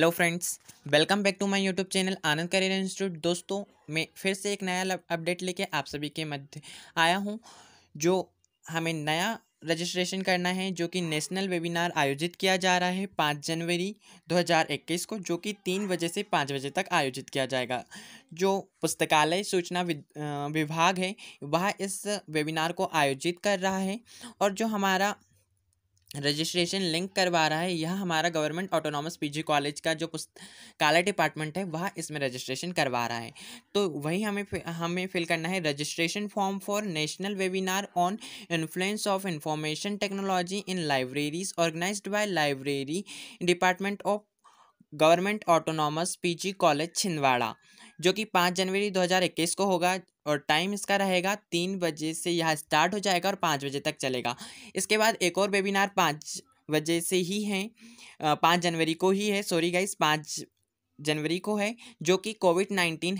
hello friends welcome back to my YouTube channel Anand career institute दोस्तों मैं फिर से एक नया अपडेट लेके आप सभी के मध्य आया हूँ जो हमें नया रजिस्ट्रेशन करना है जो कि नेशनल वेबिनार आयोजित किया जा रहा है पाँच जनवरी 2021 को जो कि तीन बजे से पाँच बजे तक आयोजित किया जाएगा जो पुस्तकालय सूचना विभाग है वह इस वेबिनार को आयोजित कर रहा है और जो हमारा रजिस्ट्रेशन लिंक करवा रहा है यह हमारा गवर्नमेंट ऑटोनॉमस पीजी कॉलेज का जो पुस्तकालय डिपार्टमेंट है वह इसमें रजिस्ट्रेशन करवा रहा है तो वही हमें हमें फिल करना है registration form for national webinar on influence of information technology in libraries organize by library department of government autonomous P college Chhindwara जो कि पाँच जनवरी 2021 को होगा और टाइम इसका रहेगा तीन बजे से यह स्टार्ट हो जाएगा और पाँच बजे तक चलेगा इसके बाद एक और वेबिनार पाँच बजे से ही है पाँच जनवरी को ही है सॉरी गाइस पाँच जनवरी को है जो कि कोविड नाइन्टीन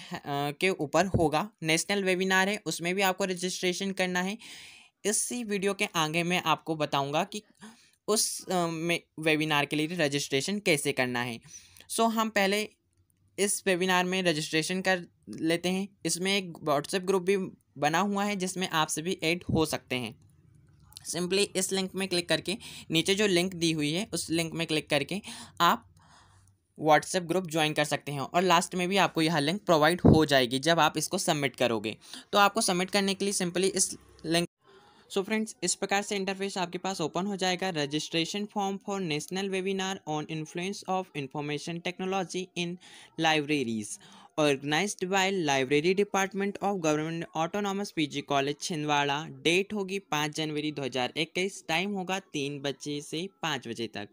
के ऊपर होगा नेशनल वेबिनार है उसमें भी आपको रजिस्ट्रेशन करना है इसी वीडियो के आगे मैं आपको बताऊंगा कि उस में वेबिनार के लिए रजिस्ट्रेशन कैसे करना है सो so, हम पहले इस वेबिनार में रजिस्ट्रेशन कर लेते हैं इसमें एक व्हाट्सएप ग्रुप भी बना हुआ है जिसमें आप सभी ऐड हो सकते हैं सिंपली इस लिंक में क्लिक करके नीचे जो लिंक दी हुई है उस लिंक में क्लिक करके आप व्हाट्सएप ग्रुप ज्वाइन कर सकते हैं और लास्ट में भी आपको यह लिंक प्रोवाइड हो जाएगी जब आप इसको सबमिट करोगे तो आपको सबमिट करने के लिए सिंपली इस लिंक सो so फ्रेंड्स इस प्रकार से इंटरफेस आपके पास ओपन हो जाएगा registration form for national webinar on influence of information technology in libraries organized by library department of government autonomous PG college Chhindwara date होगी पाँच जनवरी 2021 टाइम होगा तीन बजे से पाँच बजे तक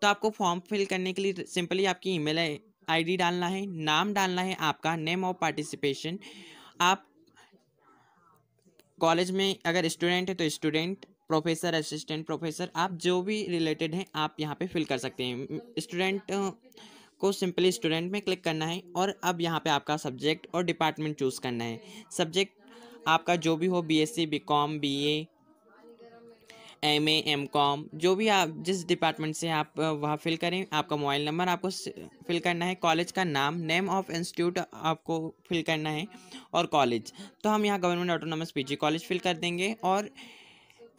तो आपको फॉर्म फिल करने के लिए सिंपली आपकी ईमेल आईडी डालना है नाम डालना है आपका नेम ऑफ पार्टिसिपेशन आप कॉलेज में अगर स्टूडेंट है तो स्टूडेंट प्रोफेसर असिस्टेंट प्रोफेसर आप जो भी रिलेटेड हैं आप यहाँ पे फिल कर सकते हैं स्टूडेंट को सिंपली स्टूडेंट में क्लिक करना है और अब यहाँ पे आपका सब्जेक्ट और डिपार्टमेंट चूज़ करना है सब्जेक्ट आपका जो भी हो BSc BCom BA M A M com जो भी आप जिस डिपार्टमेंट से आप वहाँ फिल करें आपका मोबाइल नंबर आपको फिल करना है कॉलेज का नाम नेम ऑफ इंस्टीट्यूट आपको फिल करना है और कॉलेज तो हम यहाँ government autonomous G college fill कर देंगे और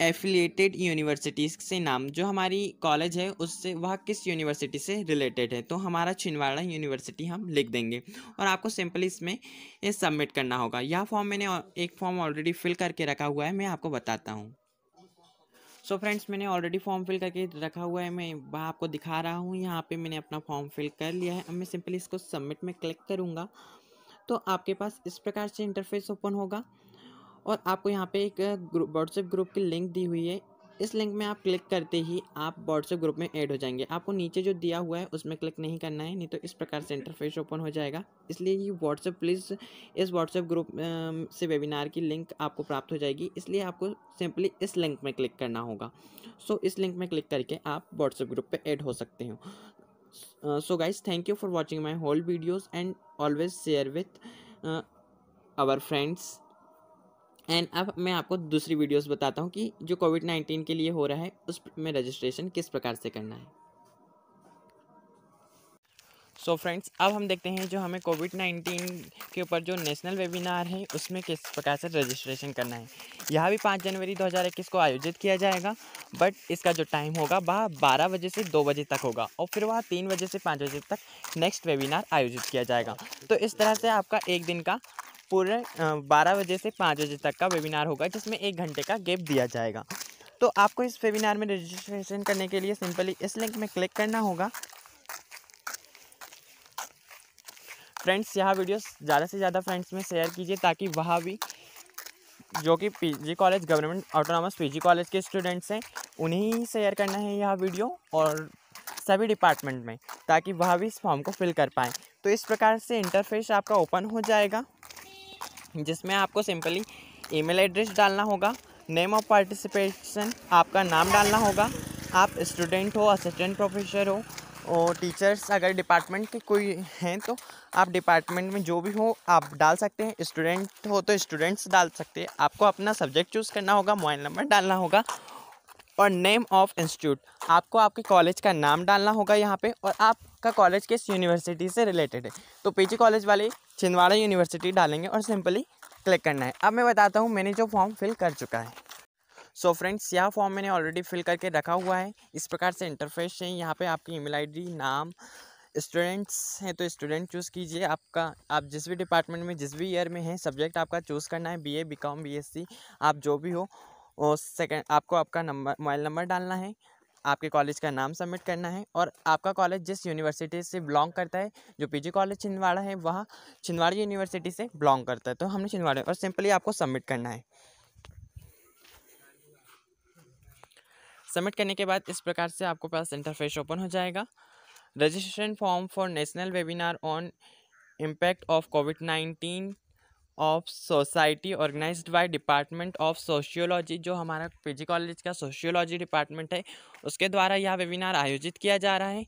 एफिलिएटेड यूनिवर्सिटीज़ से नाम जो हमारी कॉलेज है उससे वह किस यूनिवर्सिटी से रिलेटेड है तो हमारा छिंदवाड़ा यूनिवर्सिटी हम लिख देंगे और आपको सिंपली इसमें ये सबमिट करना होगा यह फॉर्म मैंने एक फॉर्म ऑलरेडी फिल करके रखा हुआ है मैं आपको बताता हूँ सो so फ्रेंड्स मैंने ऑलरेडी फॉर्म फिल करके रखा हुआ है मैं वह आपको दिखा रहा हूँ यहाँ पर मैंने अपना फॉर्म फिल कर लिया है अब मैं सिंपली इसको सबमिट में क्लिक करूँगा तो आपके पास इस प्रकार से इंटरफेस ओपन होगा और आपको यहाँ पे एक व्हाट्सएप ग्रुप की लिंक दी हुई है इस लिंक में आप क्लिक करते ही आप व्हाट्सएप ग्रुप में ऐड हो जाएंगे आपको नीचे जो दिया हुआ है उसमें क्लिक नहीं करना है नहीं तो इस प्रकार से इंटरफेस ओपन हो जाएगा इसलिए ये व्हाट्सएप प्लीज़ इस व्हाट्सएप ग्रुप से वेबिनार की लिंक आपको प्राप्त हो जाएगी इसलिए आपको सिंपली इस लिंक में क्लिक करना होगा सो इस लिंक में क्लिक करके आप व्हाट्सएप ग्रुप पर ऐड हो सकते हो so guys thank you for watching my whole videos and always share with our friends and अब मैं आपको दूसरी वीडियोस बताता हूँ कि जो कोविड नाइन्टीन के लिए हो रहा है उस में रजिस्ट्रेशन किस प्रकार से करना है सो so फ्रेंड्स अब हम देखते हैं जो हमें कोविड नाइन्टीन के ऊपर जो नेशनल वेबिनार है उसमें किस प्रकार से रजिस्ट्रेशन करना है यह भी पाँच जनवरी 2021 को आयोजित किया जाएगा बट इसका जो टाइम होगा वह बारह बजे से दो बजे तक होगा और फिर वह तीन बजे से पाँच बजे तक नेक्स्ट वेबिनार आयोजित किया जाएगा तो इस तरह से आपका एक दिन का पूरे बारह बजे से पाँच बजे तक का वेबिनार होगा जिसमें एक घंटे का गैप दिया जाएगा तो आपको इस वेबिनार में रजिस्ट्रेशन करने के लिए सिंपली इस लिंक में क्लिक करना होगा फ्रेंड्स यह वीडियो ज़्यादा से ज़्यादा फ्रेंड्स में शेयर कीजिए ताकि वहाँ भी जो कि PG college government autonomous PG college के स्टूडेंट्स हैं उन्हें ही शेयर करना है यह वीडियो और सभी डिपार्टमेंट में ताकि वह भी इस फॉर्म को फिल कर पाएँ तो इस प्रकार से इंटरफेस आपका ओपन हो जाएगा जिसमें आपको सिंपली ईमेल एड्रेस डालना होगा नेम ऑफ पार्टिसिपेशन आपका नाम डालना होगा आप स्टूडेंट हो असिस्टेंट प्रोफेसर हो और टीचर्स अगर डिपार्टमेंट के कोई हैं तो आप डिपार्टमेंट में जो भी हो आप डाल सकते हैं स्टूडेंट हो तो स्टूडेंट्स डाल सकते हैं आपको अपना सब्जेक्ट चूज़ करना होगा मोबाइल नंबर डालना होगा और नेम ऑफ इंस्टीट्यूट आपको आपके कॉलेज का नाम डालना होगा यहाँ पे और आपका कॉलेज किस यूनिवर्सिटी से रिलेटेड है तो पीजी कॉलेज वाले छिंदवाड़ा यूनिवर्सिटी डालेंगे और सिंपली क्लिक करना है अब मैं बताता हूँ मैंने जो फॉर्म फिल कर चुका है सो फ्रेंड्स यह फॉर्म मैंने ऑलरेडी फिल करके रखा हुआ है इस प्रकार से इंटरफेस है यहाँ पर आपकी ईमेल आईडी नाम स्टूडेंट्स हैं तो स्टूडेंट चूज़ कीजिए आपका आप जिस भी डिपार्टमेंट में जिस भी ईयर में हैं सब्जेक्ट आपका चूज़ करना है बीए बीकॉम बीएससी आप जो भी हो और सेकेंड आपको आपका नंबर मोबाइल नंबर डालना है आपके कॉलेज का नाम सबमिट करना है और आपका कॉलेज जिस यूनिवर्सिटी से बिलोंग करता है जो पीजी कॉलेज छिंदवाड़ा है वह छिंदवाड़ा यूनिवर्सिटी से बिलोंग करता है तो हमने छिंदवाड़ा और सिंपली आपको सबमिट करना है सबमिट करने के बाद इस प्रकार से आपको पास इंटरफेस ओपन हो जाएगा registration form for national webinar on impact of COVID nineteen of society organized by department of sociology जो हमारा पीजी कॉलेज का सोशियोलॉजी डिपार्टमेंट है उसके द्वारा यह वेबिनार आयोजित किया जा रहा है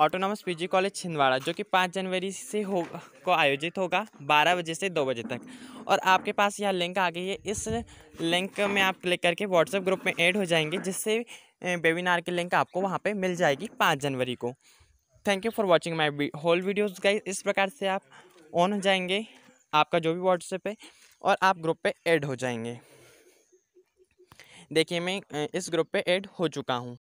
ऑटोनॉमस पीजी कॉलेज छिंदवाड़ा जो कि पाँच जनवरी से हो को आयोजित होगा बारह बजे से दो बजे तक और आपके पास यह लिंक आ गई है इस लिंक में आप क्लिक करके व्हाट्सएप ग्रुप में ऐड हो जाएंगे जिससे वेबिनार की लिंक आपको वहाँ पे मिल जाएगी पाँच जनवरी को thank you for watching my whole videos guys इस प्रकार से आप ऑन हो जाएंगे आपका जो भी व्हाट्सएप है और आप ग्रुप पे ऐड हो जाएंगे देखिए मैं इस ग्रुप पे ऐड हो चुका हूँ